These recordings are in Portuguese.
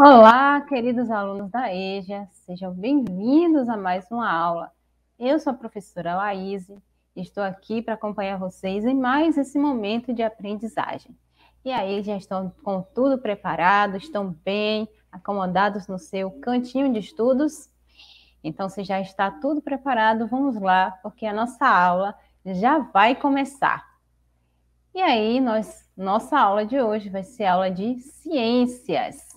Olá, queridos alunos da EJA, sejam bem-vindos a mais uma aula. Eu sou a professora Laís e estou aqui para acompanhar vocês em mais esse momento de aprendizagem. E aí, já estão com tudo preparado, estão bem acomodados no seu cantinho de estudos? Então, se já está tudo preparado, vamos lá, porque a nossa aula já vai começar. E aí, nós, nossa aula de hoje vai ser aula de ciências.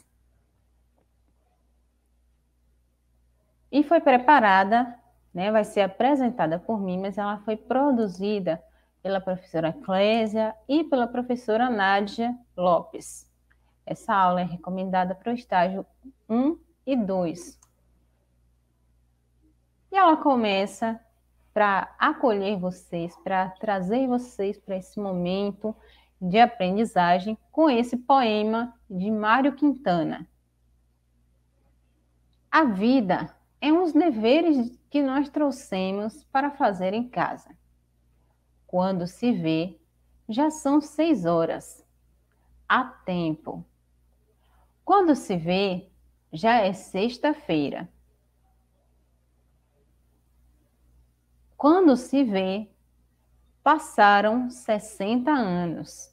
e foi preparada, né, vai ser apresentada por mim, mas ela foi produzida pela professora Clésia e pela professora Nádia Lopes. Essa aula é recomendada para o estágio 1 e 2. E ela começa para acolher vocês, para trazer vocês para esse momento de aprendizagem com esse poema de Mário Quintana. A vida é uns deveres que nós trouxemos para fazer em casa. Quando se vê, já são seis horas. Há tempo. Quando se vê, já é sexta-feira. Quando se vê, passaram 60 anos.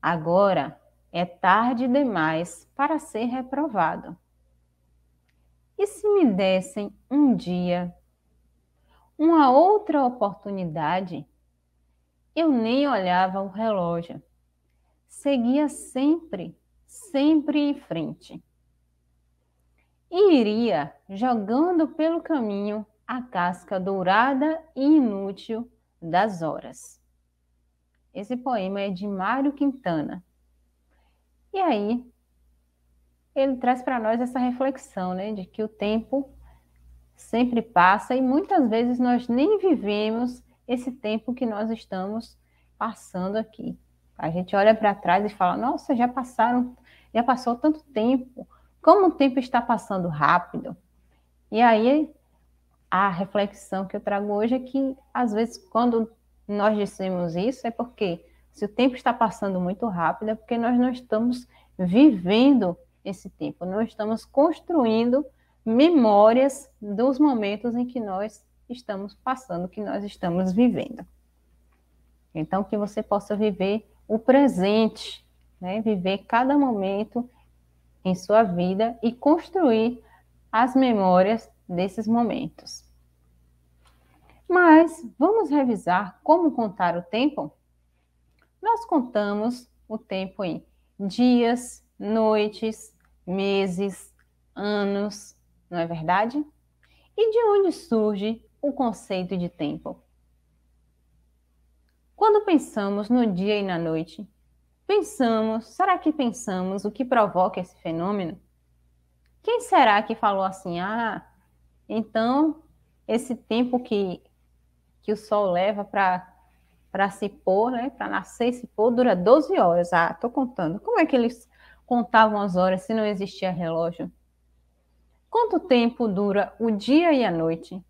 Agora é tarde demais para ser reprovado. E se me dessem um dia, uma outra oportunidade? Eu nem olhava o relógio. Seguia sempre, sempre em frente. E iria jogando pelo caminho a casca dourada e inútil das horas. Esse poema é de Mário Quintana. E aí, ele traz para nós essa reflexão, né, de que o tempo sempre passa e muitas vezes nós nem vivemos esse tempo que nós estamos passando aqui. A gente olha para trás e fala: "Nossa, já passaram, já passou tanto tempo. Como o tempo está passando rápido?" E aí a reflexão que eu trago hoje é que às vezes quando nós dissemos isso é porque se o tempo está passando muito rápido é porque nós não estamos vivendo esse tempo. Nós estamos construindo memórias dos momentos em que nós estamos passando, que nós estamos vivendo. Então, que você possa viver o presente, né? viver cada momento em sua vida e construir as memórias desses momentos. Mas vamos revisar como contar o tempo? Nós contamos o tempo em dias, noites, meses, anos, não é verdade? E de onde surge o conceito de tempo? Quando pensamos no dia e na noite, pensamos, será que pensamos o que provoca esse fenômeno? Quem será que falou assim, ah, então esse tempo que, que o sol leva para se pôr, né, para nascer e se pôr, dura 12 horas. Ah, estou contando. Como é que eles contavam as horas se não existia relógio? Quanto tempo dura o dia e a noite?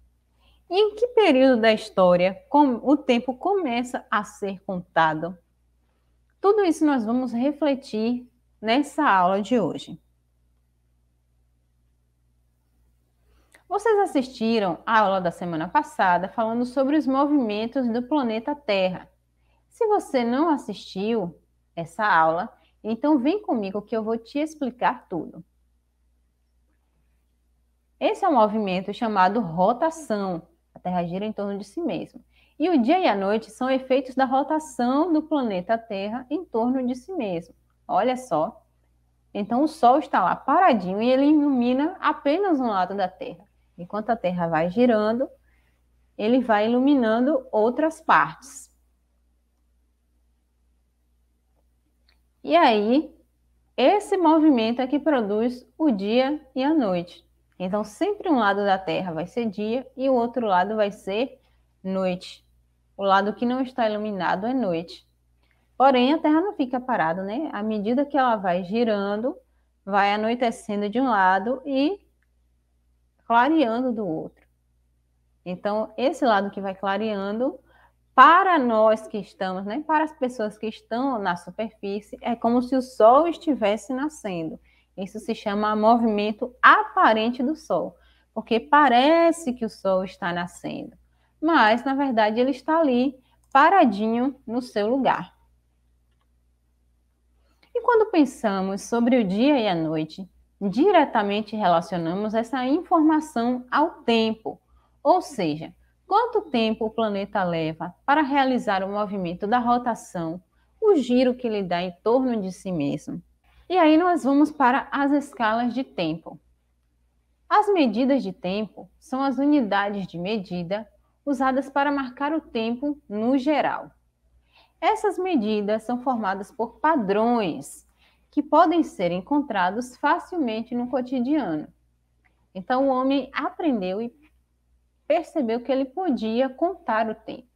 E em que período da história o tempo começa a ser contado? Tudo isso nós vamos refletir nessa aula de hoje. Vocês assistiram a aula da semana passada falando sobre os movimentos do planeta Terra. Se você não assistiu essa aula, então, vem comigo que eu vou te explicar tudo. Esse é um movimento chamado rotação. A Terra gira em torno de si mesma. E o dia e a noite são efeitos da rotação do planeta Terra em torno de si mesmo. Olha só. Então, o Sol está lá paradinho e ele ilumina apenas um lado da Terra. Enquanto a Terra vai girando, ele vai iluminando outras partes. E aí, esse movimento é que produz o dia e a noite. Então, sempre um lado da Terra vai ser dia e o outro lado vai ser noite. O lado que não está iluminado é noite. Porém, a Terra não fica parada, né? À medida que ela vai girando, vai anoitecendo de um lado e clareando do outro. Então, esse lado que vai clareando para nós que estamos, né, para as pessoas que estão na superfície, é como se o Sol estivesse nascendo. Isso se chama movimento aparente do Sol, porque parece que o Sol está nascendo, mas na verdade ele está ali, paradinho no seu lugar. E quando pensamos sobre o dia e a noite, diretamente relacionamos essa informação ao tempo, ou seja, Quanto tempo o planeta leva para realizar o movimento da rotação, o giro que ele dá em torno de si mesmo? E aí nós vamos para as escalas de tempo. As medidas de tempo são as unidades de medida usadas para marcar o tempo no geral. Essas medidas são formadas por padrões que podem ser encontrados facilmente no cotidiano. Então, o homem aprendeu e percebeu que ele podia contar o tempo.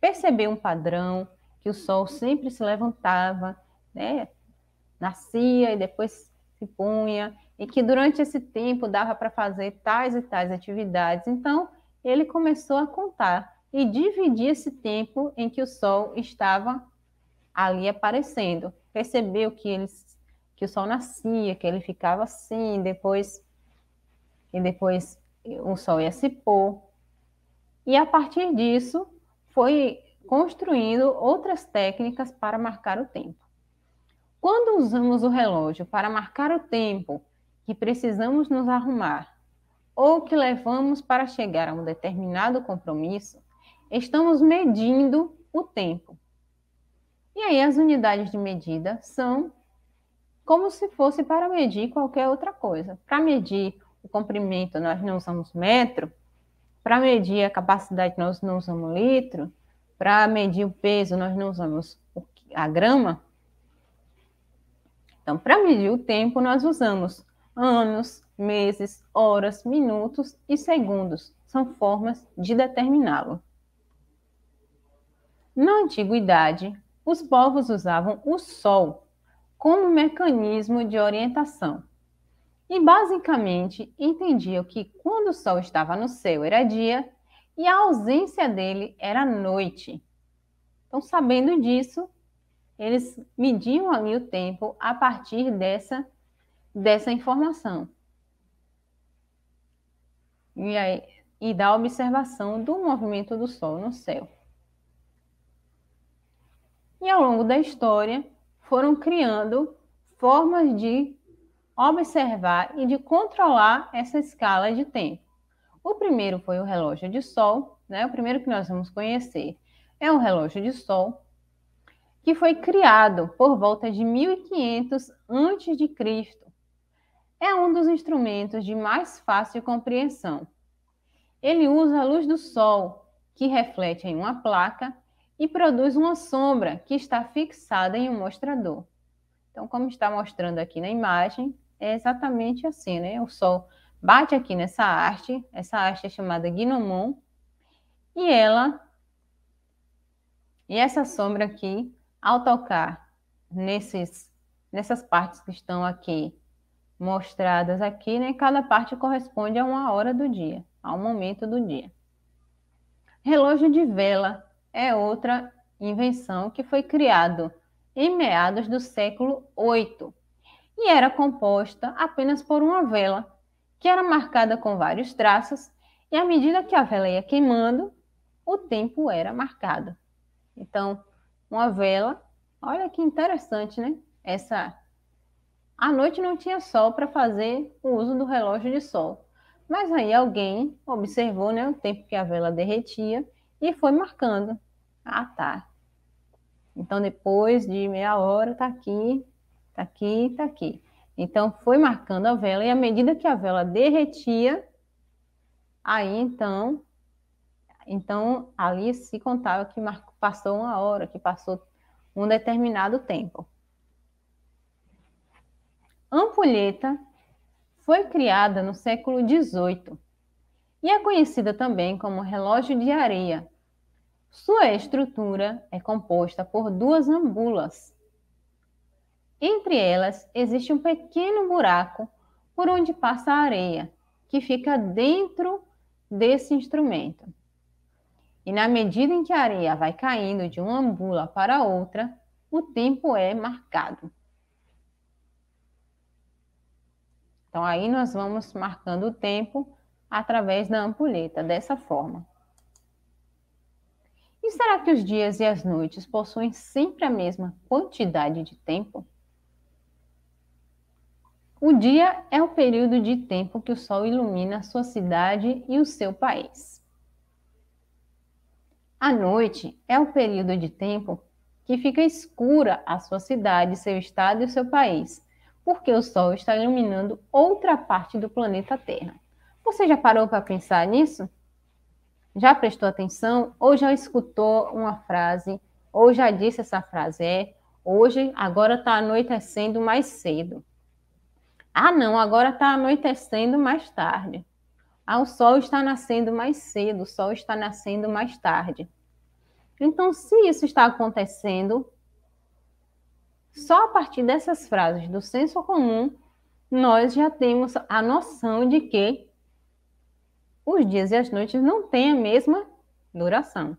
Percebeu um padrão, que o sol sempre se levantava, né? nascia e depois se punha, e que durante esse tempo dava para fazer tais e tais atividades. Então, ele começou a contar e dividir esse tempo em que o sol estava ali aparecendo. Percebeu que, ele, que o sol nascia, que ele ficava assim, depois e depois o sol ia se pôr. E a partir disso, foi construindo outras técnicas para marcar o tempo. Quando usamos o relógio para marcar o tempo que precisamos nos arrumar ou que levamos para chegar a um determinado compromisso, estamos medindo o tempo. E aí as unidades de medida são como se fosse para medir qualquer outra coisa. Para medir o comprimento né? nós não usamos metro, para medir a capacidade nós não usamos litro, para medir o peso nós não usamos a grama. Então, para medir o tempo nós usamos anos, meses, horas, minutos e segundos. São formas de determiná-lo. Na antiguidade, os povos usavam o sol como mecanismo de orientação e basicamente entendiam que quando o sol estava no céu era dia e a ausência dele era noite. Então, sabendo disso, eles mediam ali o tempo a partir dessa, dessa informação. E, aí, e da observação do movimento do Sol no céu. E ao longo da história, foram criando formas de observar e de controlar essa escala de tempo. O primeiro foi o relógio de sol, né? O primeiro que nós vamos conhecer é o relógio de sol que foi criado por volta de 1500 antes de Cristo. É um dos instrumentos de mais fácil compreensão. Ele usa a luz do sol, que reflete em uma placa e produz uma sombra que está fixada em um mostrador. Então, como está mostrando aqui na imagem, é exatamente assim, né? O Sol bate aqui nessa haste, essa haste é chamada gnomon, e ela, e essa sombra aqui, ao tocar nesses, nessas partes que estão aqui mostradas aqui, né? Cada parte corresponde a uma hora do dia, a um momento do dia. Relógio de vela é outra invenção que foi criado em meados do século VIII e era composta apenas por uma vela, que era marcada com vários traços, e à medida que a vela ia queimando, o tempo era marcado. Então, uma vela, olha que interessante, né? Essa A noite não tinha sol para fazer o uso do relógio de sol. Mas aí alguém observou, né, o tempo que a vela derretia e foi marcando. Ah, tá. Então depois de meia hora tá aqui, tá aqui, tá aqui. Então foi marcando a vela e à medida que a vela derretia, aí então, então ali se contava que passou uma hora, que passou um determinado tempo. Ampulheta foi criada no século XVIII e é conhecida também como relógio de areia. Sua estrutura é composta por duas ambulas entre elas existe um pequeno buraco por onde passa a areia, que fica dentro desse instrumento. E na medida em que a areia vai caindo de uma bula para outra, o tempo é marcado. Então aí nós vamos marcando o tempo através da ampulheta, dessa forma. E será que os dias e as noites possuem sempre a mesma quantidade de tempo? O dia é o período de tempo que o sol ilumina a sua cidade e o seu país. A noite é o período de tempo que fica escura a sua cidade, seu estado e o seu país, porque o sol está iluminando outra parte do planeta Terra. Você já parou para pensar nisso? Já prestou atenção ou já escutou uma frase ou já disse essa frase? É, hoje, agora está anoitecendo é mais cedo. Ah, não, agora está anoitecendo mais tarde. Ah, o sol está nascendo mais cedo, o sol está nascendo mais tarde. Então, se isso está acontecendo, só a partir dessas frases do senso comum, nós já temos a noção de que os dias e as noites não têm a mesma duração.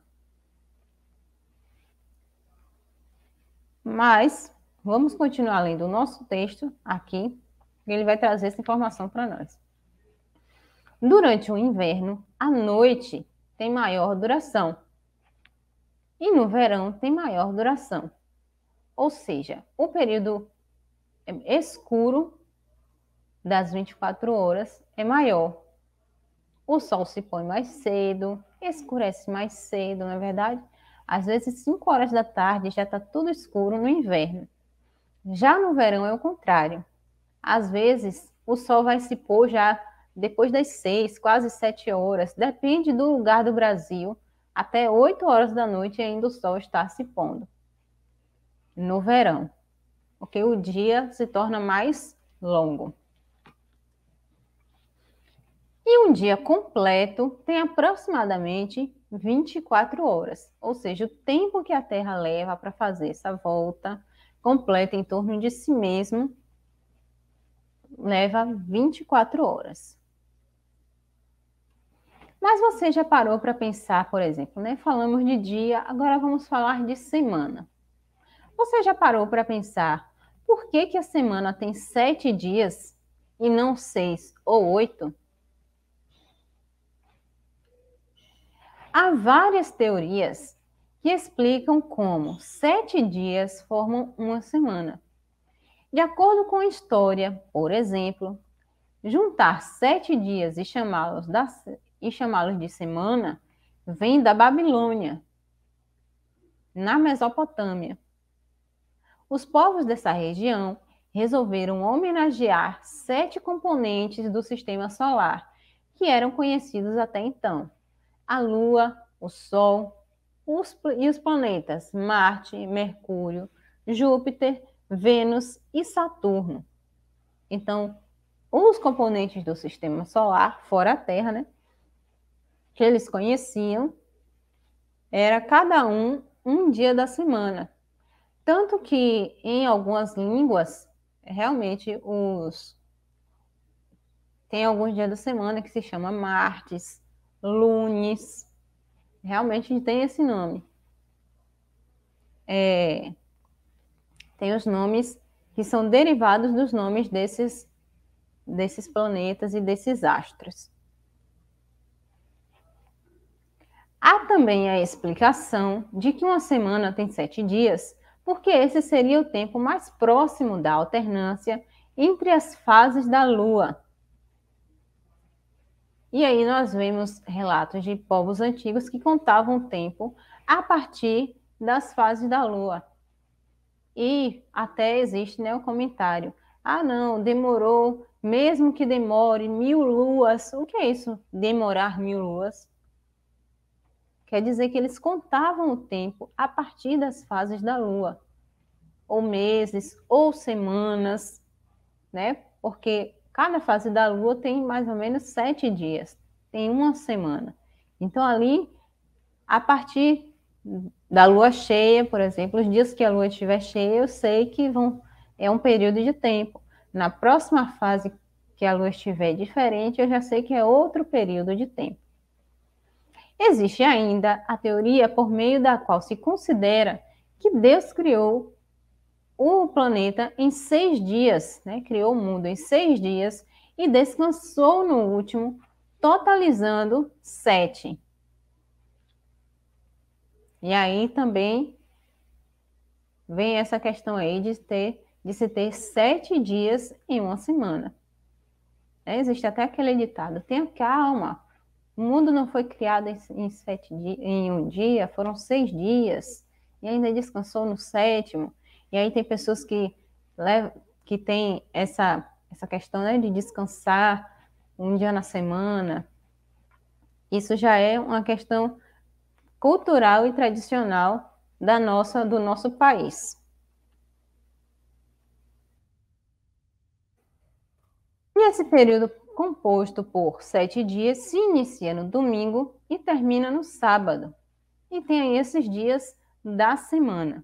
Mas vamos continuar lendo o nosso texto aqui e ele vai trazer essa informação para nós. Durante o inverno, a noite tem maior duração e no verão tem maior duração. Ou seja, o período escuro das 24 horas é maior. O sol se põe mais cedo, escurece mais cedo, não é verdade? Às vezes, 5 horas da tarde já está tudo escuro no inverno. Já no verão é o contrário. Às vezes, o sol vai se pôr já depois das seis, quase sete horas, depende do lugar do Brasil, até oito horas da noite ainda o sol está se pondo. No verão, porque o dia se torna mais longo. E um dia completo tem aproximadamente 24 horas, ou seja, o tempo que a Terra leva para fazer essa volta completa em torno de si mesmo leva 24 horas. Mas você já parou para pensar, por exemplo, né? Falamos de dia, agora vamos falar de semana. Você já parou para pensar por que, que a semana tem sete dias e não seis ou oito? Há várias teorias que explicam como sete dias formam uma semana. De acordo com a história, por exemplo, juntar sete dias e chamá-los chamá de semana vem da Babilônia, na Mesopotâmia. Os povos dessa região resolveram homenagear sete componentes do sistema solar que eram conhecidos até então: a Lua, o Sol os, e os planetas Marte, Mercúrio, Júpiter Vênus e Saturno. Então, os componentes do sistema solar, fora a Terra, né? Que eles conheciam, era cada um um dia da semana. Tanto que em algumas línguas, realmente os tem alguns dias da semana que se chama martes, lunes. Realmente tem esse nome. É, tem os nomes que são derivados dos nomes desses, desses planetas e desses astros. Há também a explicação de que uma semana tem sete dias, porque esse seria o tempo mais próximo da alternância entre as fases da Lua. E aí nós vemos relatos de povos antigos que contavam o tempo a partir das fases da Lua. E até existe né, o comentário: ah, não, demorou, mesmo que demore mil luas. O que é isso? Demorar mil luas? Quer dizer que eles contavam o tempo a partir das fases da lua, ou meses, ou semanas, né? Porque cada fase da lua tem mais ou menos sete dias, tem uma semana. Então, ali, a partir da lua cheia, por exemplo, os dias que a lua estiver cheia, eu sei que vão é um período de tempo. Na próxima fase que a lua estiver diferente, eu já sei que é outro período de tempo. Existe ainda a teoria por meio da qual se considera que Deus criou o planeta em seis dias, né? criou o mundo em seis dias e descansou no último, totalizando sete. E aí também vem essa questão aí de, ter, de se ter sete dias em uma semana. É, existe até aquele ditado: tenha calma, o mundo não foi criado em, em, sete em um dia, foram seis dias, e ainda descansou no sétimo. E aí tem pessoas que, que têm essa, essa questão né, de descansar um dia na semana. Isso já é uma questão cultural e tradicional da nossa, do nosso país. E esse período composto por sete dias se inicia no domingo e termina no sábado. E tem aí esses dias da semana.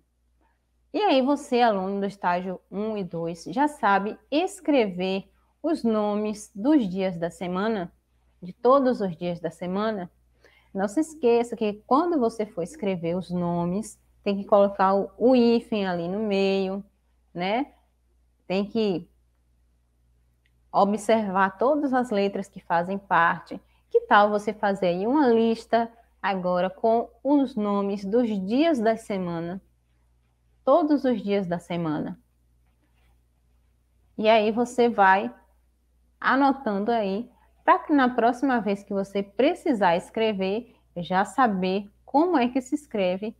E aí você, aluno do estágio 1 e 2, já sabe escrever os nomes dos dias da semana, de todos os dias da semana, não se esqueça que quando você for escrever os nomes, tem que colocar o, o hífen ali no meio, né? Tem que observar todas as letras que fazem parte. Que tal você fazer aí uma lista agora com os nomes dos dias da semana? Todos os dias da semana. E aí você vai anotando aí para que na próxima vez que você precisar escrever, já saber como é que se escreve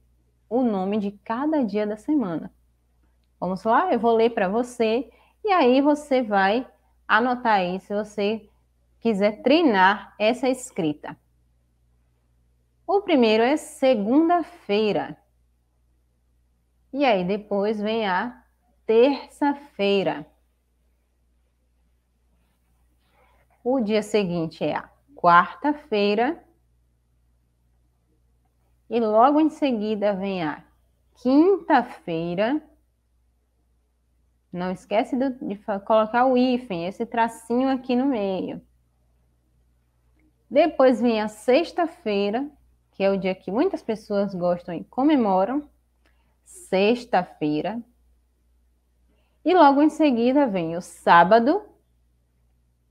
o nome de cada dia da semana. Vamos lá? Eu vou ler para você e aí você vai anotar aí se você quiser treinar essa escrita. O primeiro é segunda-feira. E aí depois vem a terça-feira. O dia seguinte é a quarta-feira. E logo em seguida vem a quinta-feira. Não esquece de colocar o hífen, esse tracinho aqui no meio. Depois vem a sexta-feira, que é o dia que muitas pessoas gostam e comemoram. Sexta-feira. E logo em seguida vem o sábado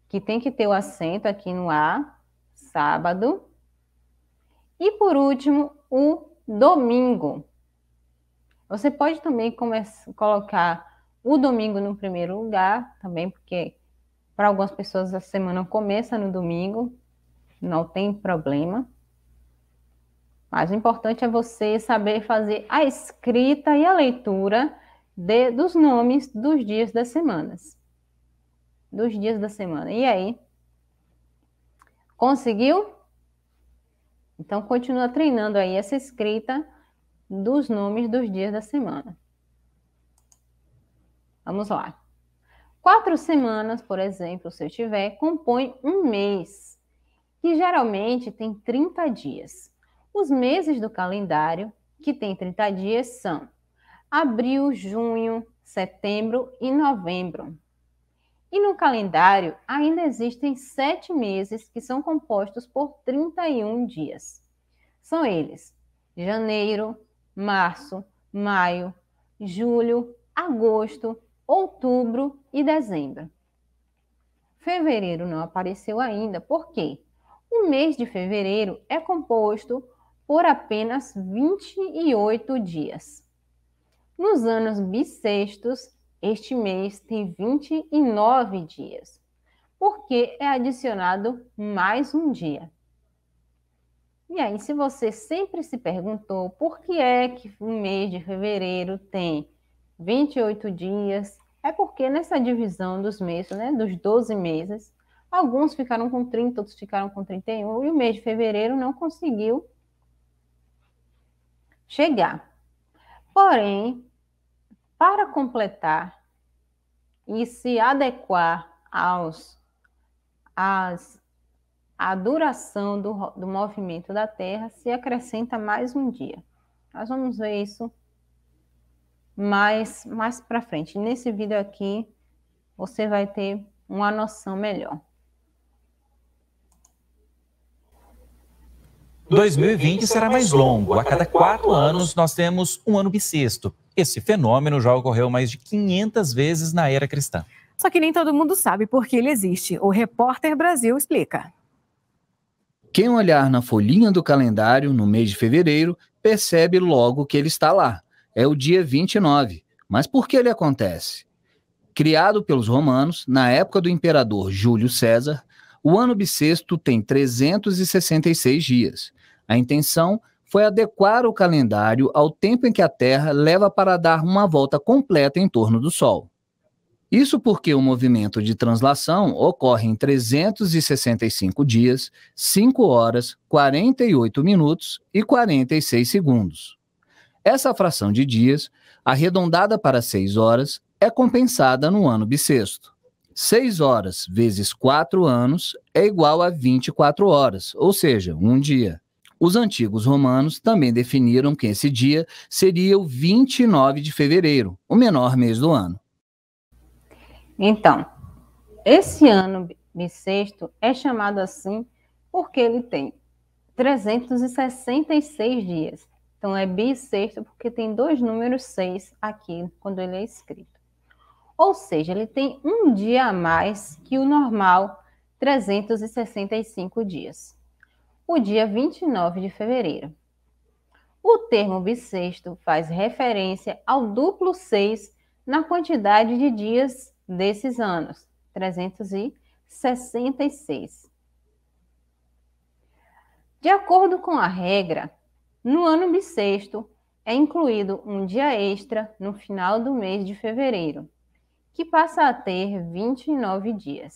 que tem que ter o acento aqui no A, sábado. E por último, o domingo. Você pode também começar, colocar o domingo no primeiro lugar, também, porque para algumas pessoas a semana começa no domingo, não tem problema. Mas o importante é você saber fazer a escrita e a leitura de, dos nomes dos dias das semanas dos dias da semana. E aí? Conseguiu? Então, continua treinando aí essa escrita dos nomes dos dias da semana. Vamos lá. Quatro semanas, por exemplo, se eu tiver, compõe um mês, que geralmente tem 30 dias. Os meses do calendário que tem 30 dias são abril, junho, setembro e novembro. E no calendário ainda existem sete meses que são compostos por 31 dias. São eles: janeiro, março, maio, julho, agosto, outubro e dezembro. Fevereiro não apareceu ainda, por quê? O mês de fevereiro é composto por apenas 28 dias. Nos anos bissextos, este mês tem 29 dias, porque é adicionado mais um dia. E aí, se você sempre se perguntou por que é que o mês de fevereiro tem 28 dias, é porque nessa divisão dos meses, né, dos 12 meses, alguns ficaram com 30, outros ficaram com 31, e o mês de fevereiro não conseguiu chegar. Porém, para completar e se adequar aos às, à duração do, do movimento da Terra, se acrescenta mais um dia. Nós vamos ver isso mais, mais para frente. Nesse vídeo aqui, você vai ter uma noção melhor. 2020 será mais longo. A cada quatro anos, nós temos um ano bissexto. Esse fenômeno já ocorreu mais de 500 vezes na era cristã. Só que nem todo mundo sabe por que ele existe. O Repórter Brasil explica. Quem olhar na folhinha do calendário no mês de fevereiro percebe logo que ele está lá. É o dia 29. Mas por que ele acontece? Criado pelos romanos, na época do imperador Júlio César, o ano bissexto tem 366 dias. A intenção foi adequar o calendário ao tempo em que a Terra leva para dar uma volta completa em torno do Sol. Isso porque o movimento de translação ocorre em 365 dias, 5 horas, 48 minutos e 46 segundos. Essa fração de dias, arredondada para 6 horas, é compensada no ano bissexto. 6 horas vezes 4 anos é igual a 24 horas, ou seja, um dia. Os antigos romanos também definiram que esse dia seria o 29 de fevereiro, o menor mês do ano. Então, esse ano bissexto é chamado assim porque ele tem 366 dias. Então é bissexto porque tem dois números 6 aqui quando ele é escrito ou seja, ele tem um dia a mais que o normal, 365 dias. O dia 29 de fevereiro. O termo bissexto faz referência ao duplo 6 na quantidade de dias desses anos, 366. De acordo com a regra, no ano bissexto é incluído um dia extra no final do mês de fevereiro, que passa a ter 29 dias.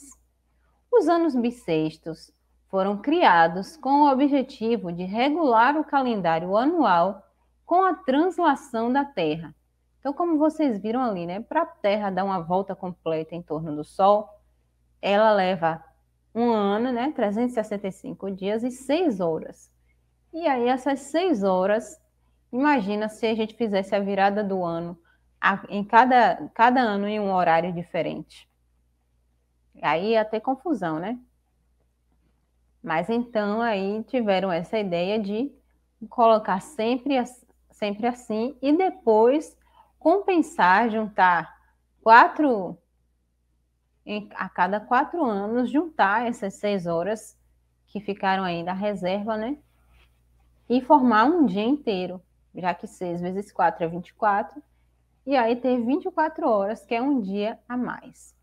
Os anos bissextos foram criados com o objetivo de regular o calendário anual com a translação da Terra. Então, como vocês viram ali, né, para a Terra dar uma volta completa em torno do Sol, ela leva um ano, né, 365 dias e seis horas. E aí, essas seis horas, imagina se a gente fizesse a virada do ano em cada, cada ano em um horário diferente. Aí ia ter confusão, né? Mas então aí tiveram essa ideia de colocar sempre, sempre assim e depois compensar, juntar quatro em, a cada quatro anos, juntar essas seis horas que ficaram aí da reserva, né? E formar um dia inteiro, já que seis vezes quatro é 24, e aí ter 24 horas, que é um dia a mais.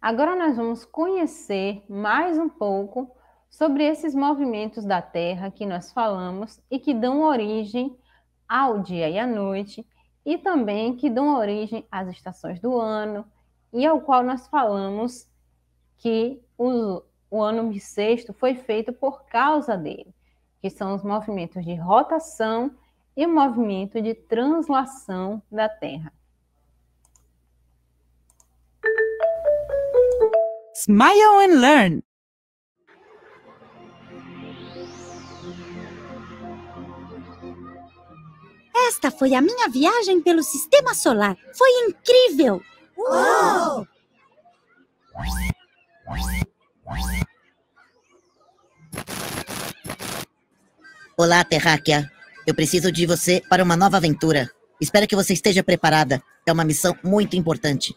Agora nós vamos conhecer mais um pouco sobre esses movimentos da Terra que nós falamos e que dão origem ao dia e à noite e também que dão origem às estações do ano e ao qual nós falamos que o, o ano bissexto foi feito por causa dele, que são os movimentos de rotação e o movimento de translação da Terra. Smile and learn! Esta foi a minha viagem pelo sistema solar. Foi incrível! Uou! Olá, Terráquea. Eu preciso de você para uma nova aventura. Espero que você esteja preparada. É uma missão muito importante.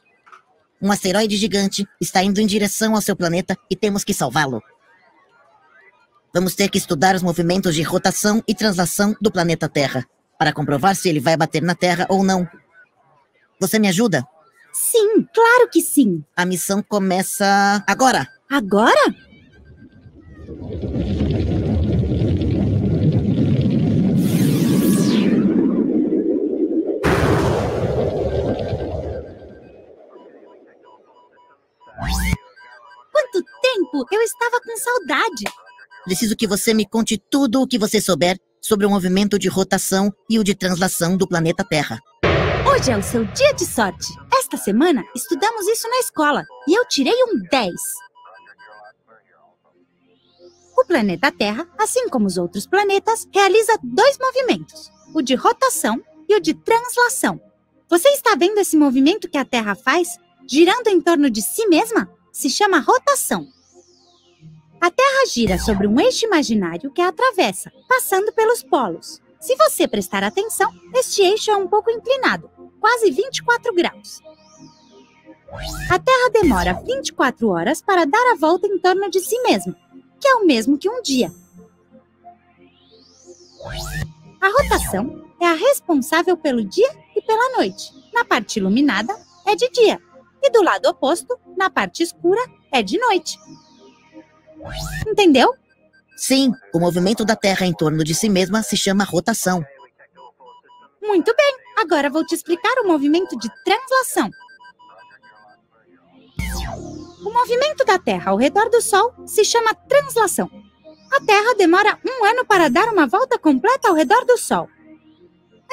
Um asteroide gigante está indo em direção ao seu planeta e temos que salvá-lo. Vamos ter que estudar os movimentos de rotação e translação do planeta Terra para comprovar se ele vai bater na Terra ou não. Você me ajuda? Sim, claro que sim. A missão começa agora. Agora? Eu estava com saudade. Preciso que você me conte tudo o que você souber sobre o movimento de rotação e o de translação do planeta Terra. Hoje é o seu dia de sorte. Esta semana estudamos isso na escola e eu tirei um 10. O planeta Terra, assim como os outros planetas, realiza dois movimentos: o de rotação e o de translação. Você está vendo esse movimento que a Terra faz, girando em torno de si mesma? Se chama rotação. A Terra gira sobre um eixo imaginário que a atravessa, passando pelos polos. Se você prestar atenção, este eixo é um pouco inclinado, quase 24 graus. A Terra demora 24 horas para dar a volta em torno de si mesma, que é o mesmo que um dia. A rotação é a responsável pelo dia e pela noite. Na parte iluminada, é de dia, e do lado oposto, na parte escura, é de noite. Entendeu? Sim, o movimento da Terra em torno de si mesma se chama rotação. Muito bem, agora vou te explicar o movimento de translação. O movimento da Terra ao redor do Sol se chama translação. A Terra demora um ano para dar uma volta completa ao redor do Sol.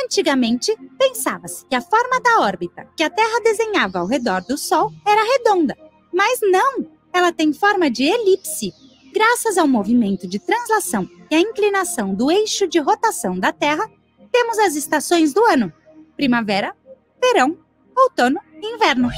Antigamente, pensava-se que a forma da órbita que a Terra desenhava ao redor do Sol era redonda. Mas não! ela tem forma de elipse, graças ao movimento de translação e à inclinação do eixo de rotação da Terra, temos as estações do ano: primavera, verão, outono e inverno.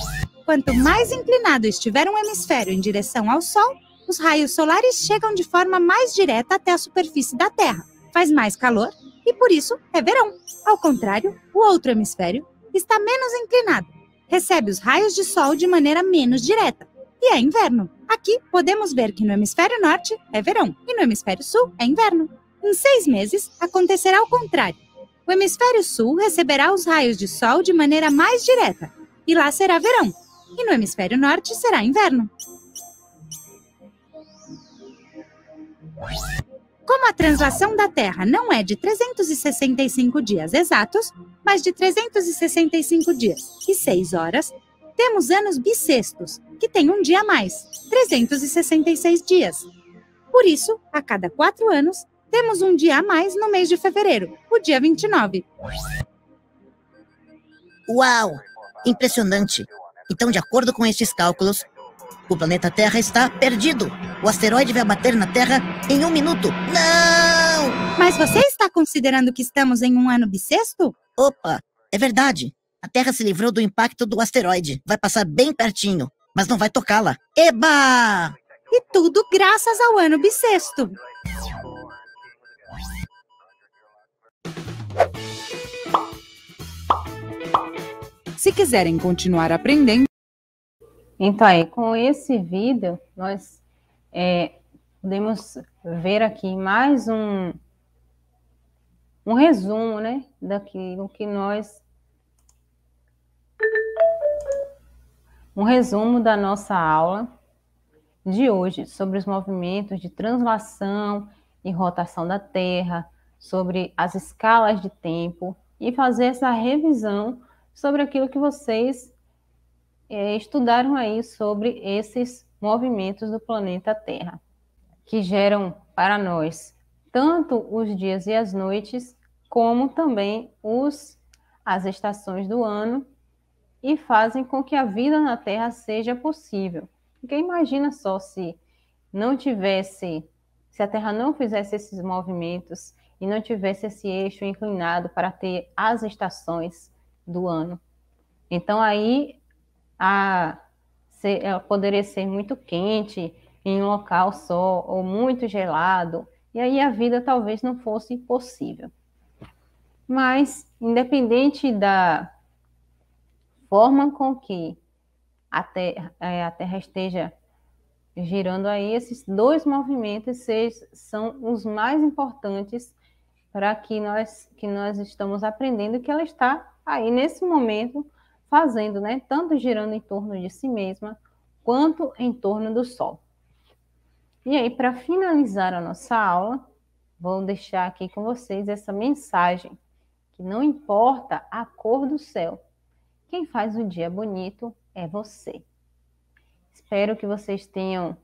Quanto mais inclinado estiver um hemisfério em direção ao Sol, os raios solares chegam de forma mais direta até a superfície da Terra. Faz mais calor e por isso é verão. Ao contrário, o outro hemisfério está menos inclinado, recebe os raios de sol de maneira menos direta e é inverno. Aqui podemos ver que no hemisfério norte é verão e no hemisfério sul é inverno. Em seis meses acontecerá o contrário. O hemisfério sul receberá os raios de sol de maneira mais direta, e lá será verão, e no hemisfério norte será inverno. Como a translação da Terra não é de 365 dias exatos, mas de 365 dias e 6 horas, temos anos bissextos, que tem um dia a mais, 366 dias. Por isso, a cada quatro anos, temos um dia a mais no mês de fevereiro, o dia 29. Uau! Impressionante! Então, de acordo com estes cálculos, o planeta Terra está perdido. O asteroide vai bater na Terra em um minuto. Não! Mas você está considerando que estamos em um ano bissexto? Opa, é verdade. A Terra se livrou do impacto do asteroide. Vai passar bem pertinho, mas não vai tocá-la. Eba! E tudo graças ao ano bissexto. Se quiserem continuar aprendendo. Então, aí, com esse vídeo, nós é, podemos ver aqui mais um, um resumo né, daquilo que nós um resumo da nossa aula de hoje sobre os movimentos de translação e rotação da Terra, sobre as escalas de tempo e fazer essa revisão sobre aquilo que vocês é, estudaram aí sobre esses movimentos do planeta Terra, que geram para nós tanto os dias e as noites, como também os, as estações do ano e fazem com que a vida na Terra seja possível. Porque imagina só se não tivesse, se a Terra não fizesse esses movimentos e não tivesse esse eixo inclinado para ter as estações do ano. Então aí a, se, poderia ser muito quente em um local só ou muito gelado, e aí a vida talvez não fosse possível. Mas, independente da forma com que a Terra, é, a terra esteja girando aí, esses dois movimentos seis, são os mais importantes para que nós, que nós estamos aprendendo que ela está aí nesse momento fazendo, né? Tanto girando em torno de si mesma, quanto em torno do Sol. E aí, para finalizar a nossa aula, vou deixar aqui com vocês essa mensagem, que não importa a cor do céu, quem faz o dia bonito é você. Espero que vocês tenham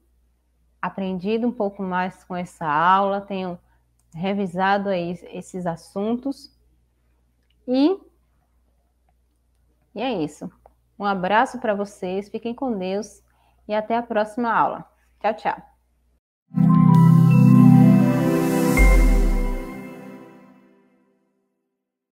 aprendido um pouco mais com essa aula, tenham revisado aí esses assuntos. E, e é isso. Um abraço para vocês, fiquem com Deus e até a próxima aula. Tchau, tchau.